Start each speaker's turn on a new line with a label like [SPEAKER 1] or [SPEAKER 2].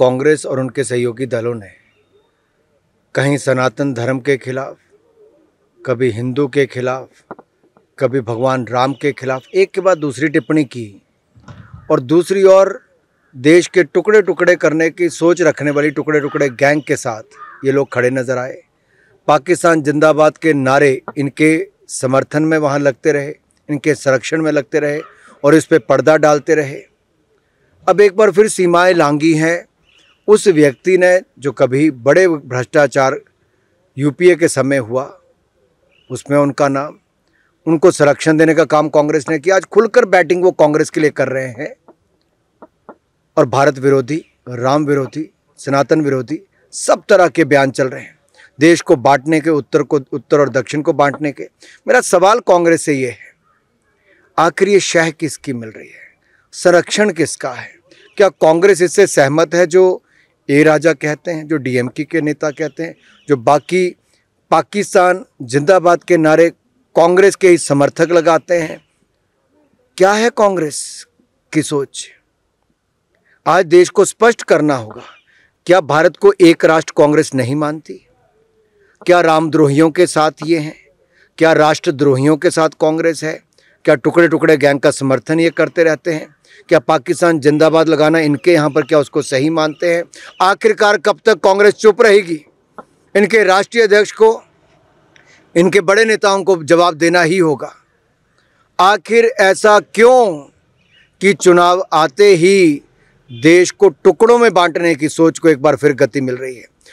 [SPEAKER 1] कांग्रेस और उनके सहयोगी दलों ने कहीं सनातन धर्म के खिलाफ कभी हिंदू के खिलाफ कभी भगवान राम के खिलाफ एक के बाद दूसरी टिप्पणी की और दूसरी ओर देश के टुकड़े टुकड़े करने की सोच रखने वाली टुकड़े टुकड़े गैंग के साथ ये लोग खड़े नजर आए पाकिस्तान जिंदाबाद के नारे इनके समर्थन में वहाँ लगते रहे इनके संरक्षण में लगते रहे और इस पर पर्दा डालते रहे अब एक बार फिर सीमाएं लांगी हैं उस व्यक्ति ने जो कभी बड़े भ्रष्टाचार यूपीए के समय हुआ उसमें उनका नाम उनको संरक्षण देने का काम कांग्रेस ने किया आज खुलकर बैटिंग वो कांग्रेस के लिए कर रहे हैं और भारत विरोधी राम विरोधी सनातन विरोधी सब तरह के बयान चल रहे हैं देश को बांटने के उत्तर को उत्तर और दक्षिण को बांटने के मेरा सवाल कांग्रेस से ये है आखिर ये शह किसकी मिल रही है संरक्षण किसका है क्या कांग्रेस इससे सहमत है जो ए राजा कहते हैं जो डीएमके के नेता कहते हैं जो बाकी पाकिस्तान जिंदाबाद के नारे कांग्रेस के ही समर्थक लगाते हैं क्या है कांग्रेस की सोच आज देश को स्पष्ट करना होगा क्या भारत को एक राष्ट्र कांग्रेस नहीं मानती क्या रामद्रोहियों के साथ ये हैं क्या राष्ट्रद्रोहियों के साथ कांग्रेस है क्या टुकड़े टुकड़े गैंग का समर्थन ये करते रहते हैं क्या पाकिस्तान जिंदाबाद लगाना इनके यहाँ पर क्या उसको सही मानते हैं आखिरकार कब तक कांग्रेस चुप रहेगी इनके राष्ट्रीय अध्यक्ष को इनके बड़े नेताओं को जवाब देना ही होगा आखिर ऐसा क्यों कि चुनाव आते ही देश को टुकड़ों में बांटने की सोच को एक बार फिर गति मिल रही है